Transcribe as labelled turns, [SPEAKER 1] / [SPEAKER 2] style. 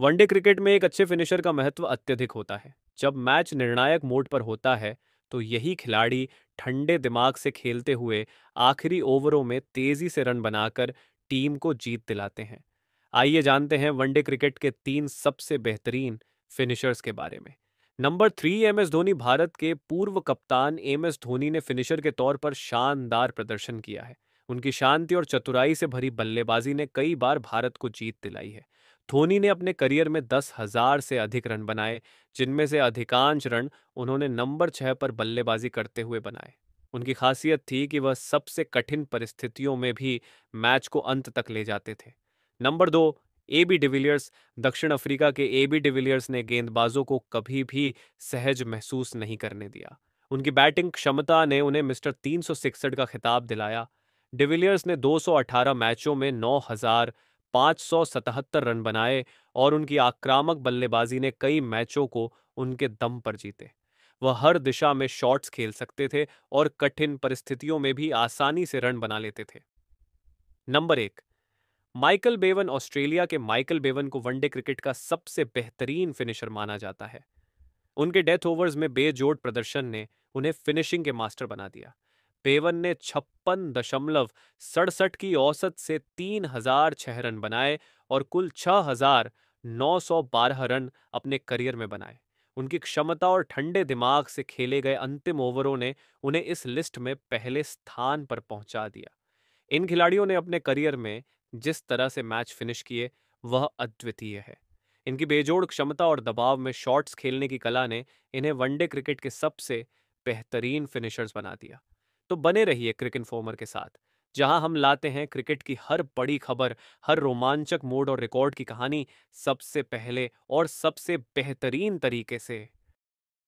[SPEAKER 1] one day cricket में एक अच्छे फिनिशर का महत्व अत्यधिक होता है जब मैच निर्णायक मोड पर होता है तो यही खिलाड़ी ठंडे दिमाग से खेलते हुए आखिरी ओवरों में तेजी से रन बनाकर टीम को जीत दिलाते हैं आइए जानते हैं वनडे क्रिकेट के तीन सबसे बेहतरीन फिनिशर्स के बारे में number three M S Dhoni Bharat के पूर्व कप्तान एम एस धोनी ने फिनिशर के तौर पर शानदार प्रदर्शन किया है उनकी शांति और चतुराई से भरी बल्लेबाजी ने कई बार भारत को जीत दिलाई है धोनी ने अपने करियर में दस हजार से अधिक रन बनाए जिनमें से अधिकांश रन उन्होंने नंबर छह पर बल्लेबाजी करते हुए बनाए उनकी खासियत थी कि वह सबसे कठिन परिस्थितियों में भी मैच को अंत तक ले जाते थे नंबर दो ए बी डिविलियर्स दक्षिण अफ्रीका के ए बी डिविलियर्स ने गेंदबाजों को कभी भी सहज महसूस नहीं करने दिया उनकी बैटिंग क्षमता ने उन्हें मिस्टर तीन का खिताब दिलाया डिविलियर्स ने 218 मैचों में 9000 577 रन बनाए और उनकी आक्रामक बल्लेबाजी ने कई मैचों को उनके दम पर जीते वह हर दिशा में शॉट्स खेल सकते थे और कठिन परिस्थितियों में भी आसानी से रन बना लेते थे नंबर एक माइकल बेवन ऑस्ट्रेलिया के माइकल बेवन को वनडे क्रिकेट का सबसे बेहतरीन फिनिशर माना जाता है उनके डेथ ओवर्स में बेजोड़ प्रदर्शन ने उन्हें फिनिशिंग के मास्टर बना दिया पेवन ने छप्पन दशमलव सड़सठ की औसत से तीन हजार छह रन बनाए और कुल छह हजार नौ सौ बारह रन अपने करियर में बनाए उनकी क्षमता और ठंडे दिमाग से खेले गए अंतिम ओवरों ने उन्हें इस लिस्ट में पहले स्थान पर पहुंचा दिया इन खिलाड़ियों ने अपने करियर में जिस तरह से मैच फिनिश किए वह अद्वितीय है इनकी बेजोड़ क्षमता और दबाव में शॉट्स खेलने की कला ने इन्हें वनडे क्रिकेट के सबसे बेहतरीन फिनिशर्स बना दिया तो बने रहिए क्रिक इन्फॉर्मर के साथ जहां हम लाते हैं क्रिकेट की हर बड़ी खबर हर रोमांचक मोड और रिकॉर्ड की कहानी सबसे पहले और सबसे बेहतरीन तरीके से